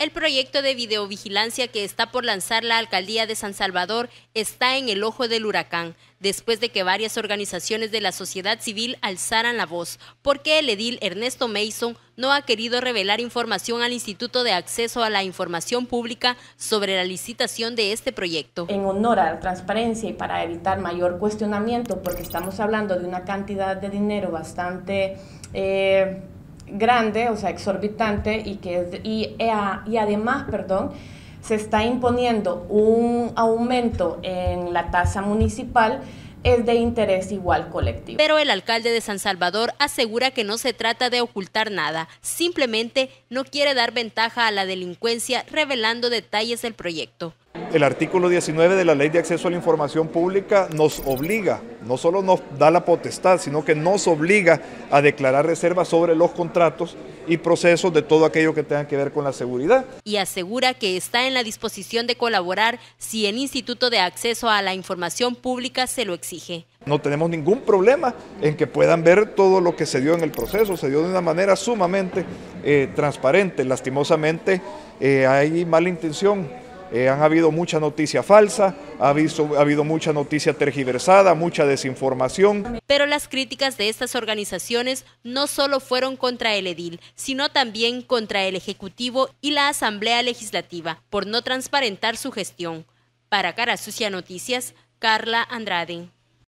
El proyecto de videovigilancia que está por lanzar la alcaldía de San Salvador está en el ojo del huracán, después de que varias organizaciones de la sociedad civil alzaran la voz, porque el edil Ernesto Mason no ha querido revelar información al Instituto de Acceso a la Información Pública sobre la licitación de este proyecto. En honor a la transparencia y para evitar mayor cuestionamiento, porque estamos hablando de una cantidad de dinero bastante... Eh, grande, o sea, exorbitante, y, que es, eh, y, además, perdón, se está imponiendo un aumento en la tasa municipal es de interés igual colectivo. Pero el alcalde de San Salvador asegura que no se trata de ocultar nada, simplemente no quiere dar ventaja a la delincuencia revelando detalles del proyecto. El artículo 19 de la Ley de Acceso a la Información Pública nos obliga no solo nos da la potestad, sino que nos obliga a declarar reservas sobre los contratos y procesos de todo aquello que tenga que ver con la seguridad. Y asegura que está en la disposición de colaborar si el Instituto de Acceso a la Información Pública se lo exige. No tenemos ningún problema en que puedan ver todo lo que se dio en el proceso, se dio de una manera sumamente eh, transparente. Lastimosamente eh, hay mala intención eh, han habido mucha noticia falsa, ha habido, ha habido mucha noticia tergiversada, mucha desinformación. Pero las críticas de estas organizaciones no solo fueron contra el edil, sino también contra el Ejecutivo y la Asamblea Legislativa por no transparentar su gestión. Para Cara Sucia Noticias, Carla Andrade.